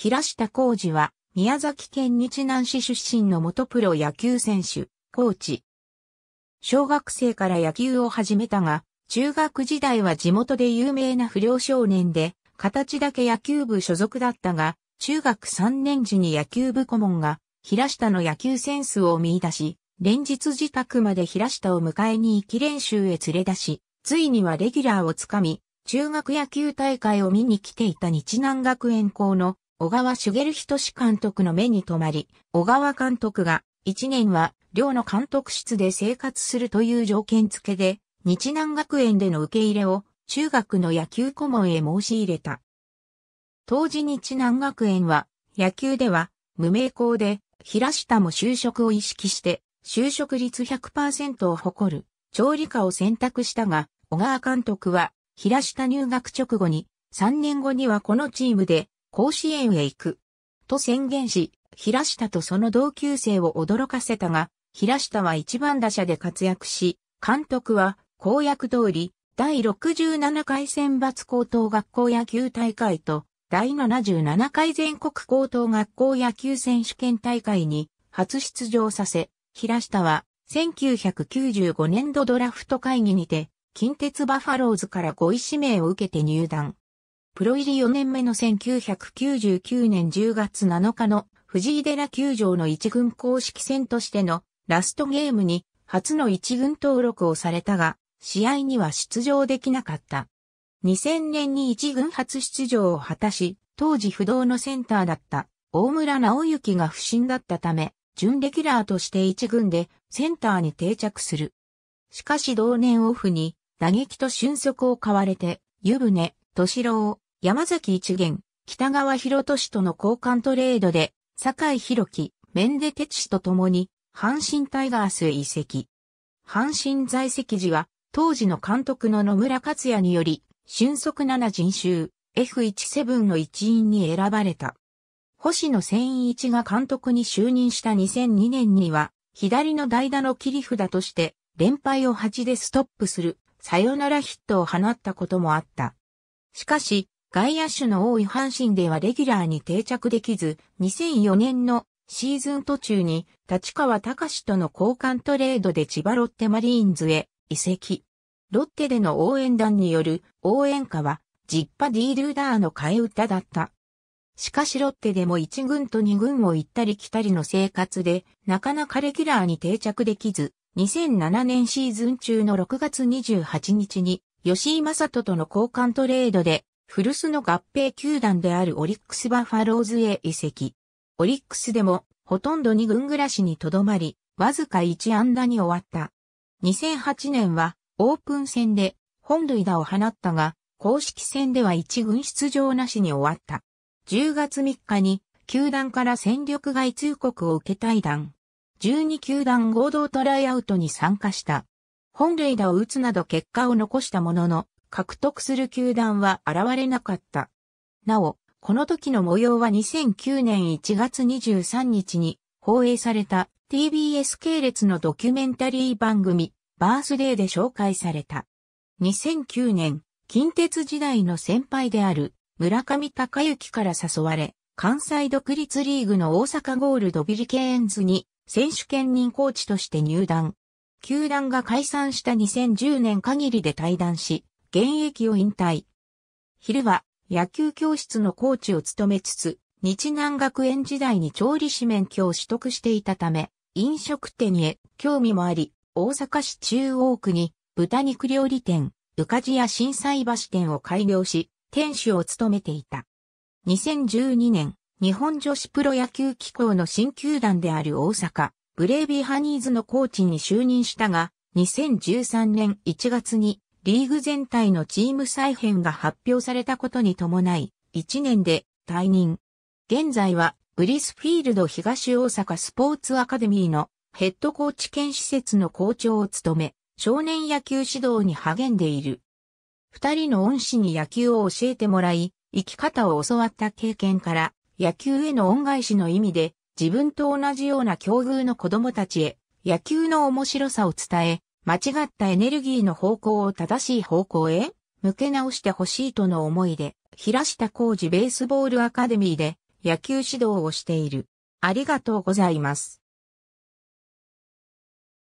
平下浩二は、宮崎県日南市出身の元プロ野球選手、コーチ。小学生から野球を始めたが、中学時代は地元で有名な不良少年で、形だけ野球部所属だったが、中学3年時に野球部顧問が、平下の野球センスを見出し、連日自宅まで平下を迎えに行き練習へ連れ出し、ついにはレギュラーをつかみ、中学野球大会を見に来ていた日南学園校の小川茂仁監督の目に留まり、小川監督が1年は寮の監督室で生活するという条件付けで、日南学園での受け入れを中学の野球顧問へ申し入れた。当時日南学園は野球では無名校で平下も就職を意識して就職率100%を誇る調理科を選択したが小川監督は平下入学直後に3年後にはこのチームで甲子園へ行く。と宣言し、平下とその同級生を驚かせたが、平下は一番打者で活躍し、監督は公約通り、第67回選抜高等学校野球大会と、第77回全国高等学校野球選手権大会に初出場させ、平下は1995年度ドラフト会議にて、近鉄バファローズから5位指名を受けて入団。プロ入り4年目の1999年10月7日の藤井寺球場の一軍公式戦としてのラストゲームに初の一軍登録をされたが、試合には出場できなかった。2000年に一軍初出場を果たし、当時不動のセンターだった大村直之が不審だったため、準レギュラーとして一軍でセンターに定着する。しかし同年オフに打撃と俊足を買われて、湯船、敏郎、山崎一元、北川博俊との交換トレードで、坂井博樹、メンデテチと共に、阪神タイガースへ移籍。阪神在籍時は、当時の監督の野村克也により、俊足7人衆、F17 の一員に選ばれた。星野千一が監督に就任した2002年には、左の代打の切り札として、連敗を8でストップする、サヨナラヒットを放ったこともあった。しかし、外野手の多い阪神ではレギュラーに定着できず、2004年のシーズン途中に立川隆との交換トレードで千葉ロッテマリーンズへ移籍。ロッテでの応援団による応援歌はジッパ・ディールダーの替え歌だった。しかしロッテでも1軍と2軍を行ったり来たりの生活で、なかなかレギュラーに定着できず、2007年シーズン中の6月28日に、吉井正人との交換トレードで、古巣の合併球団であるオリックスバファローズへ移籍。オリックスでもほとんど2軍暮らしにとどまり、わずか1安打に終わった。2008年はオープン戦で本塁打を放ったが、公式戦では1軍出場なしに終わった。10月3日に球団から戦力外通告を受け退団。12球団合同トライアウトに参加した。本塁打を打つなど結果を残したものの、獲得する球団は現れなかった。なお、この時の模様は2009年1月23日に放映された TBS 系列のドキュメンタリー番組バースデーで紹介された。2009年、近鉄時代の先輩である村上隆之から誘われ、関西独立リーグの大阪ゴールドビリケーンズに選手兼任コーチとして入団。球団が解散した2010年限りで退団し、現役を引退。昼は野球教室のコーチを務めつつ、日南学園時代に調理師免許を取得していたため、飲食店へ興味もあり、大阪市中央区に豚肉料理店、うかじや震災橋店を開業し、店主を務めていた。2012年、日本女子プロ野球機構の新球団である大阪、ブレイビーハニーズのコーチに就任したが、2013年1月にリーグ全体のチーム再編が発表されたことに伴い、1年で退任。現在は、ブリスフィールド東大阪スポーツアカデミーのヘッドコーチ兼施設の校長を務め、少年野球指導に励んでいる。二人の恩師に野球を教えてもらい、生き方を教わった経験から、野球への恩返しの意味で、自分と同じような境遇の子供たちへ、野球の面白さを伝え、間違ったエネルギーの方向を正しい方向へ向け直してほしいとの思いで、平下浩二ベースボールアカデミーで野球指導をしている。ありがとうございます。